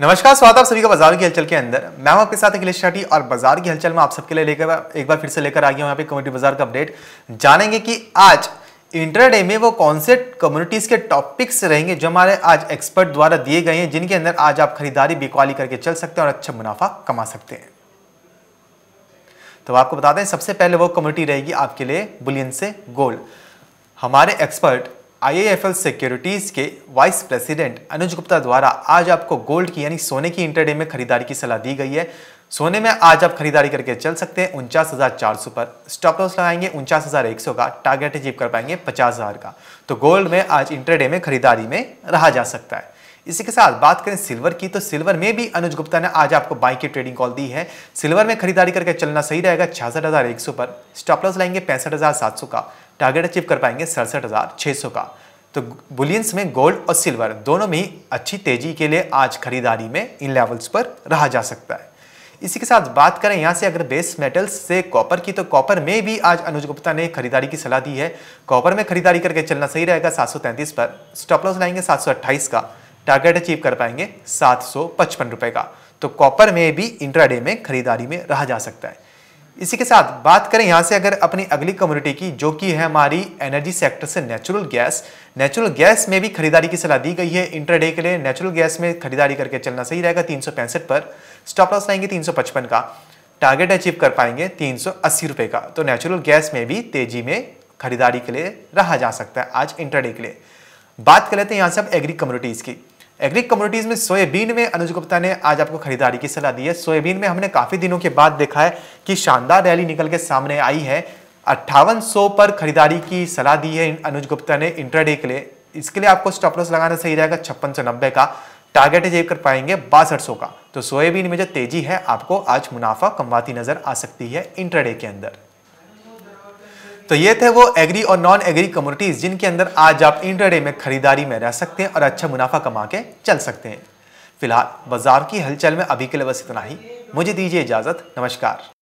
नमस्कार स्वागत आप सभी का बाजार की हलचल के अंदर मैं हूं आपके साथ अखिलेश शाठी और बाजार की हलचल में आप सबके लिए लेकर एक बार फिर से लेकर आ गया हूं यहाँ पे कम्युनिटी बाजार का अपडेट जानेंगे कि आज इंटरडे में वो कौन से कम्युनिटीज के टॉपिक्स रहेंगे जो हमारे आज एक्सपर्ट द्वारा दिए गए हैं जिनके अंदर आज आप खरीदारी बिकवाली करके चल सकते हैं और अच्छा मुनाफा कमा सकते हैं तो आपको बता दें सबसे पहले वो कम्युनिटी रहेगी आपके लिए बुलियन से गोल्ड हमारे एक्सपर्ट आईआईएफएल सिक्योरिटीज़ के वाइस प्रेसिडेंट अनुज गुप्ता द्वारा आज आपको गोल्ड की यानी सोने की इंटरडे में खरीदारी की सलाह दी गई है सोने में आज आप खरीदारी करके चल सकते हैं उनचास हज़ार चार सौ पर स्टॉप लॉस लगाएंगे उनचास हज़ार एक सौ का टारगेट अचीव कर पाएंगे पचास हज़ार का तो गोल्ड में आज इंटरडे में खरीदारी में रहा जा सकता है इसी के साथ बात करें सिल्वर की तो सिल्वर में भी अनुज गुप्ता ने आज आपको बाई की ट्रेडिंग कॉल दी है सिल्वर में खरीदारी करके चलना सही रहेगा छियासठ हज़ार एक सौ पर लॉस लाएंगे पैंसठ हज़ार सात सौ का टारगेट अचीव कर पाएंगे सड़सठ हज़ार छः सौ का तो बुलियंस में गोल्ड और सिल्वर दोनों में ही अच्छी तेजी के लिए आज खरीदारी में इन लेवल्स पर रहा जा सकता है इसी के साथ बात करें यहाँ से अगर बेस मेटल्स से कॉपर की तो कॉपर में भी आज अनुज गुप्ता ने खरीदारी की सलाह दी है कॉपर में खरीदारी करके चलना सही रहेगा 733 पर स्टॉपलॉस लाएंगे 728 का टारगेट अचीव कर पाएंगे सात रुपए का तो कॉपर में भी इंट्राडे में खरीदारी में रहा जा सकता है इसी के साथ बात करें यहाँ से अगर अपनी अगली कम्युनिटी की जो कि है हमारी एनर्जी सेक्टर से नेचुरल गैस नेचुरल गैस में भी खरीदारी की सलाह दी गई है इंटरडे के लिए नेचुरल गैस में खरीदारी करके चलना सही रहेगा तीन पर स्टॉप लॉस लाएंगे तीन का टारगेट अचीव कर पाएंगे तीन रुपए का तो नेचुरल गैस में भी तेजी में खरीदारी के लिए रहा जा सकता है आज इंटरडे के लिए बात कर लेते हैं यहाँ से अब एग्री कम्युनिटीज़ की एग्री कम्युनिटीज में सोयाबीन में अनुज गुप्ता ने आज आपको खरीदारी की सलाह दी है सोयाबीन में हमने काफ़ी दिनों के बाद देखा है कि शानदार रैली निकल के सामने आई है अट्ठावन पर खरीदारी की सलाह दी है अनुज गुप्ता ने इंटरडे के लिए इसके लिए आपको स्टॉप लॉस लगाना सही रहेगा छप्पन सौ नब्बे का टारगेट अचीव कर पाएंगे बासठ सौ का तो सोयाबीन में जो तेजी है आपको आज मुनाफा कमवाती नजर आ सकती है इंटरडे के अंदर तो ये थे वो एग्री और नॉन एग्री कम्युनिटीज़ जिनके अंदर आज आप इंटरडे में खरीदारी में रह सकते हैं और अच्छा मुनाफा कमा के चल सकते हैं फिलहाल बाजार की हलचल में अभी के लिए बस इतना ही मुझे दीजिए इजाज़त नमस्कार